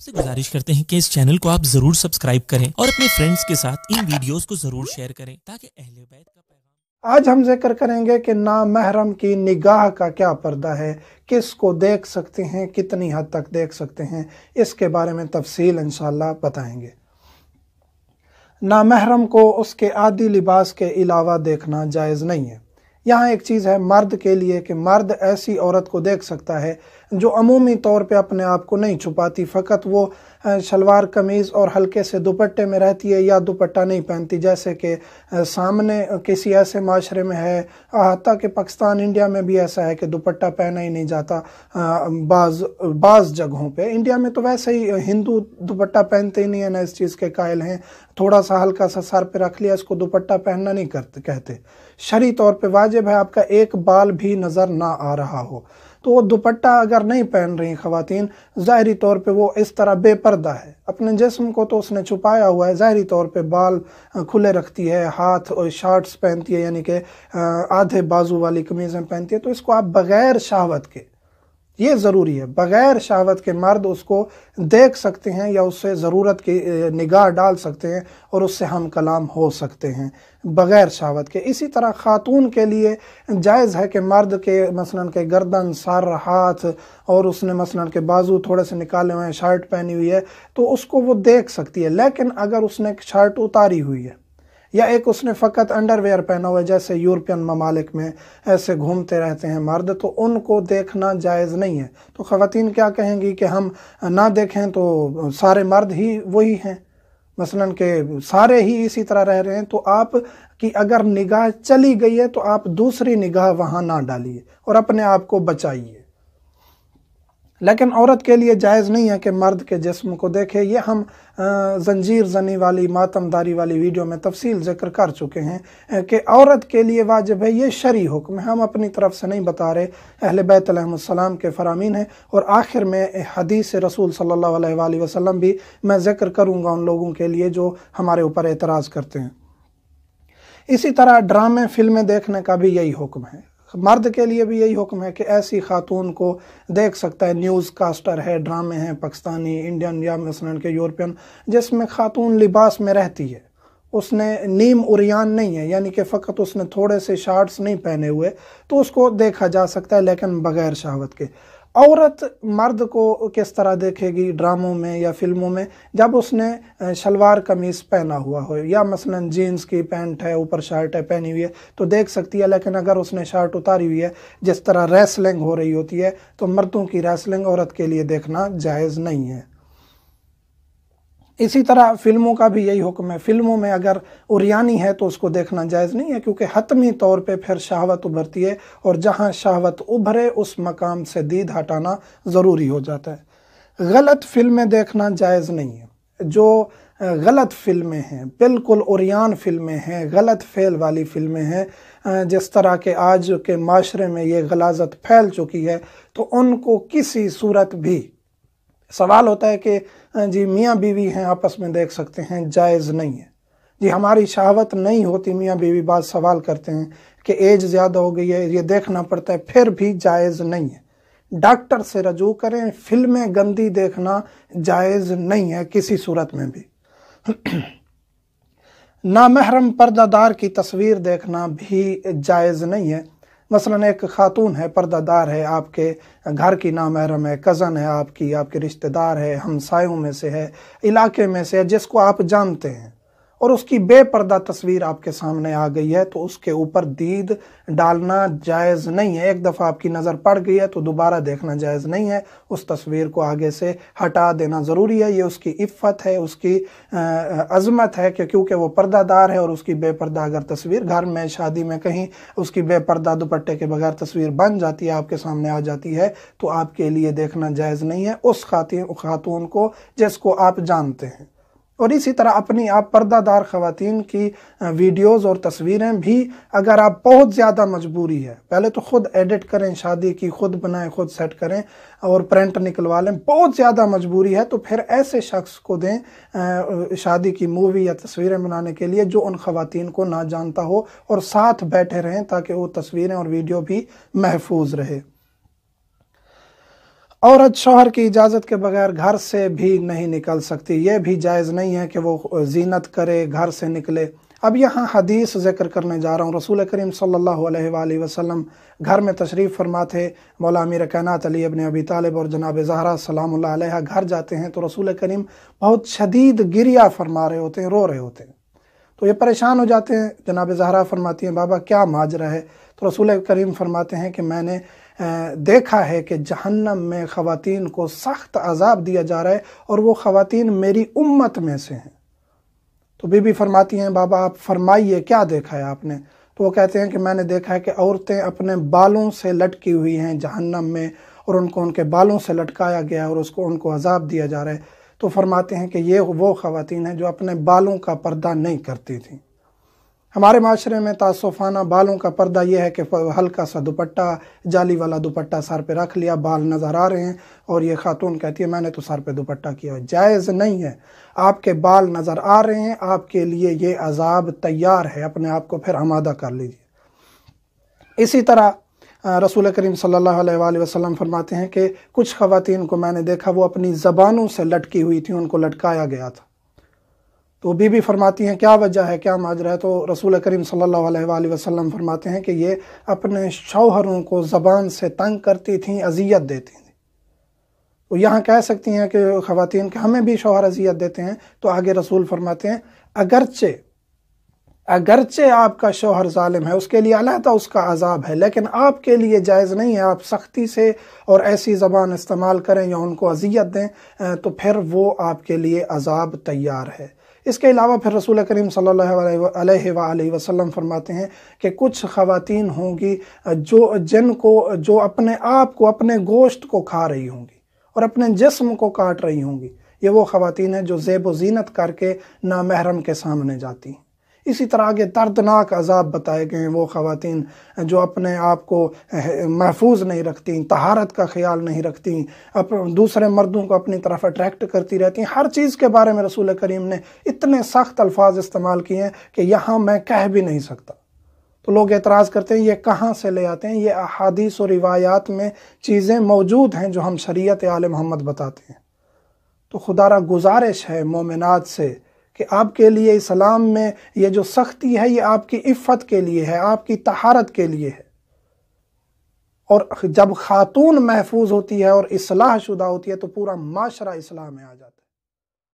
आपसे गुजारिश करते हैं कि इस चैनल को आप जरूर सब्सक्राइब करें और अपने फ्रेंड्स के साथ इन वीडियोस को जरूर शेयर करें ताकि अहले बैत का पैगाम आज हम जिक्र करेंगे कि महरम की निगाह का क्या पर्दा है किसको देख सकते हैं कितनी हद तक देख सकते हैं इसके बारे में तफसील इंशाल्लाह बताएंगे महरम को उसके आदि लिबास के अलावा देखना जायज़ नहीं है यहाँ एक चीज़ है मर्द के लिए कि मर्द ऐसी औरत को देख सकता है जो अमूमी तौर पे अपने आप को नहीं छुपाती फ़कत वो शलवार कमीज़ और हल्के से दुपट्टे में रहती है या दुपट्टा नहीं पहनती जैसे कि सामने किसी ऐसे माशरे में है हती कि पाकिस्तान इंडिया में भी ऐसा है कि दुपट्टा पहना ही नहीं जाता बाज़ बाज़ जगहों पे इंडिया में तो वैसे ही हिंदू दुपट्टा पहनते ही नहीं है ना इस चीज़ के कायल हैं थोड़ा सा हल्का सा सर पर रख लिया इसको दुपट्टा पहनना नहीं करते कहते शरी तौर पे वाजिब है आपका एक बाल भी नज़र ना आ रहा हो तो वो दुपट्टा अगर नहीं पहन रही ख़वातीन ज़ाहरी तौर पे वो इस तरह बेपर्दा है अपने जिसम को तो उसने छुपाया हुआ है ज़ाहरी तौर पे बाल खुले रखती है हाथ और शर्ट्स पहनती है यानी कि आधे बाजू वाली कमीज़ें पहनती है तो इसको आप बग़ैर शहावत के ये ज़रूरी है बग़ैर शहावत के मर्द उसको देख सकते हैं या उससे ज़रूरत की निगाह डाल सकते हैं और उससे हम कलाम हो सकते हैं बग़ैर शहावत के इसी तरह ख़ातून के लिए जायज़ है कि मर्द के मसलन के गर्दन सर हाथ और उसने मसलन के बाजू थोड़े से निकाले हुए हैं शर्ट पहनी हुई है तो उसको वो देख सकती है लेकिन अगर उसने शर्ट उतारी हुई है या एक उसने फ़कत अंडरवेयर पहना हुआ है जैसे यूरोपियन ममालिक में ऐसे घूमते रहते हैं मर्द तो उनको देखना जायज़ नहीं है तो ख़वान क्या कहेंगी कि हम ना देखें तो सारे मर्द ही वही हैं मसलन के सारे ही इसी तरह रह रहे हैं तो आप कि अगर निगाह चली गई है तो आप दूसरी निगाह वहाँ ना डालिए और अपने आप को बचाइए लेकिन औरत के लिए जायज़ नहीं है कि मर्द के जिस्म को देखे ये हम जंजीर जनी वाली मातमदारी वाली वीडियो में तफसील जिक्र कर चुके हैं कि औरत के लिए वाजिब है ये शरी हुक्म हम अपनी तरफ से नहीं बता रहे अहल बैतम के फ़रामीन हैं और आखिर में हदीस रसूल सल्ला वसम भी मैं ज़िक्र करूँगा उन लोगों के लिए जो हमारे ऊपर एतराज़ करते हैं इसी तरह ड्रामे फिल्में देखने का भी यही हुक्म है मर्द के लिए भी यही हुक्म है कि ऐसी खातून को देख सकता है न्यूज़ कास्टर है ड्रामे हैं पाकिस्तानी इंडियन या मसलन के यूरोपियन जिसमें खातून लिबास में रहती है उसने नीम उरियान नहीं है यानी कि फ़कत उसने थोड़े से शार्ट्स नहीं पहने हुए तो उसको देखा जा सकता है लेकिन बग़ैर शहावत के औरत मर्द को किस तरह देखेगी ड्रामों में या फिल्मों में जब उसने शलवार कमीज पहना हुआ हो या मसलन जीन्स की पैंट है ऊपर शर्ट है पहनी हुई है तो देख सकती है लेकिन अगर उसने शर्ट उतारी हुई है जिस तरह रेसलिंग हो रही होती है तो मर्दों की रेसलिंग औरत के लिए देखना जायज़ नहीं है इसी तरह फिल्मों का भी यही हुक्म है फिल्मों में अगर उरियानी है तो उसको देखना जायज़ नहीं है क्योंकि हतमी तौर पे फिर शहावत उभरती है और जहाँ शहावत उभरे उस मकाम से दीद हटाना ज़रूरी हो जाता है गलत फिल्में देखना जायज़ नहीं है जो गलत फिल्में हैं बिल्कुल उरियान फिल्में हैं गलत फेल वाली फिल्में हैं जिस तरह के आज के माशरे में ये गलाजत फैल चुकी है तो उनको किसी सूरत भी सवाल होता है कि हाँ जी मियाँ बीवी हैं आपस में देख सकते हैं जायज़ नहीं है जी हमारी शहावत नहीं होती मियाँ बीवी बात सवाल करते हैं कि एज ज़्यादा हो गई है ये देखना पड़ता है फिर भी जायज़ नहीं है डॉक्टर से रजू करें फिल्में गंदी देखना जायज़ नहीं है किसी सूरत में भी नामहरम पर्दादार की तस्वीर देखना भी जायज़ नहीं है मसलन एक खातून है पर्दादार है आपके घर की नामहरम है कज़न है आपकी आपके रिश्तेदार है हमसायों में से है इलाके में से है जिसको आप जानते हैं और उसकी बेपर्दा तस्वीर आपके सामने आ गई है तो उसके ऊपर दीद डालना जायज़ नहीं है एक दफ़ा आपकी नज़र पड़ गई है तो दोबारा देखना जायज़ नहीं है उस तस्वीर को आगे से हटा देना ज़रूरी है ये उसकी इफ़त है उसकी अज़मत है कि क्योंकि वो पर्दादार है और उसकी बेपर्दा अगर तस्वीर घर में शादी में कहीं उसकी बेपर्दा दुपट्टे के बगैर तस्वीर बन जाती है आपके सामने आ जाती है तो आपके लिए देखना जायज़ नहीं है उस खातून को जिसको आप जानते हैं और इसी तरह अपनी आप पर्दादार ख़वान की वीडियोज़ और तस्वीरें भी अगर आप बहुत ज़्यादा मजबूरी है पहले तो ख़ुद एडिट करें शादी की ख़ुद बनाएं ख़ुद सेट करें और प्रिंट निकलवा लें बहुत ज़्यादा मजबूरी है तो फिर ऐसे शख्स को दें शादी की मूवी या तस्वीरें बनाने के लिए जो उन ख़वान को ना जानता हो और साथ बैठे रहें ताकि वो तस्वीरें और वीडियो भी महफूज रहे औरत शोहर की इजाज़त के बगैर घर से भी नहीं निकल सकती ये भी जायज़ नहीं है कि वो जीनत करे घर से निकले अब यहाँ हदीस ज़िक्र करने जा रहा हूँ रसूल करीम सल्लल्लाहु अलैहि वसल्लम घर में तशरीफ़ फरमा थे मौला अमीर कैनात अली अबन अबी तालिब और जनाब जहरा सलाम घर जाते हैं तो रसूल करीम बहुत शदीद गिरिया फरमा रहे होते हैं रो रहे होते हैं तो ये परेशान हो जाते हैं जनाब जहरा फरमाती हैं बाबा क्या माजरा है तो रसूल करीम फरमाते हैं कि मैंने देखा है कि जहन्नम में ख़वातीन को सख्त अजाब दिया जा रहा है और वो ख़वातीन मेरी उम्मत में से हैं तो बीबी फरमाती हैं बाबा आप फरमाइए क्या देखा है आपने तो वो कहते हैं कि मैंने देखा है कि औरतें अपने बालों से लटकी हुई हैं जहन्नम में और उनको उनके बालों से लटकाया गया और उसको उनको अजाब दिया जा रहा है तो फरमाते हैं कि ये वो ख़वातीन हैं जो अपने बालों का पर्दा नहीं करती थी हमारे माशरे में तासुफाना बालों का पर्दा यह है कि हल्का सा दुपट्टा जाली वाला दुपट्टा सर पे रख लिया बाल नज़र आ रहे हैं और ये खातून कहती है मैंने तो सर पे दुपट्टा किया जायज़ नहीं है आपके बाल नज़र आ रहे हैं आपके लिए ये अजाब तैयार है अपने आप को फिर आमादा कर लीजिए इसी तरह रसूल करीम सल्लल्लाहु अलैहि वसल्लम फरमाते हैं कि कुछ खवतिन को मैंने देखा वो अपनी ज़बानों से लटकी हुई थी उनको लटकाया गया था तो बीबी फरमाती हैं क्या वजह है क्या माजरा है तो रसूल करीम सल्ला वसलम फरमाते हैं कि ये अपने शौहरों को ज़बान से तंग करती थीं अजियत देती थी तो यहाँ कह सकती हैं कि खातन के हमें भी शौहर अजियत देते हैं तो आगे रसूल फरमाते हैं अगरचे अगरचे आपका शोहर ालिम है उसके लिए अलहदा उसका अजाब है लेकिन आपके लिए जायज़ नहीं है आप सख्ती से और ऐसी ज़बान इस्तेमाल करें या उनको अजियत दें तो फिर वो आपके लिए अजाब तैयार है इसके अलावा फिर रसूल करीम सल्ला वसम फरमाते हैं कि कुछ खवतिन होंगी जो जिन को जो अपने आप को अपने गोश्त को खा रही होंगी और अपने जिसम को काट रही होंगी ये वो ख़वान हैं जो जेब व जीनत करके नामहरम के सामने जाती हैं इसी तरह के दर्दनाक अजाब बताए गए हैं वो खातन जो अपने आप को महफूज नहीं रखती तहारत का ख्याल नहीं रखती अप दूसरे मर्दों को अपनी तरफ अट्रैक्ट करती रहती हैं हर चीज़ के बारे में रसूल करीम ने इतने सख्त अल्फाज इस्तेमाल किए हैं कि यहाँ मैं कह भी नहीं सकता तो लोग एतराज़ करते हैं ये कहाँ से ले आते हैं ये अहादीस और रिवायात में चीज़ें मौजूद हैं जो हम शरीत आल मोहम्मद बताते हैं तो खुदारा गुजारिश है मोमिनात से कि आपके लिए इस्लाम में ये जो सख्ती है ये आपकी इफ़त के लिए है आपकी तहारत के लिए है और जब खातून महफूज होती है और इसलाह शुदा होती है तो पूरा माशरा इस्लाम में आ जाता है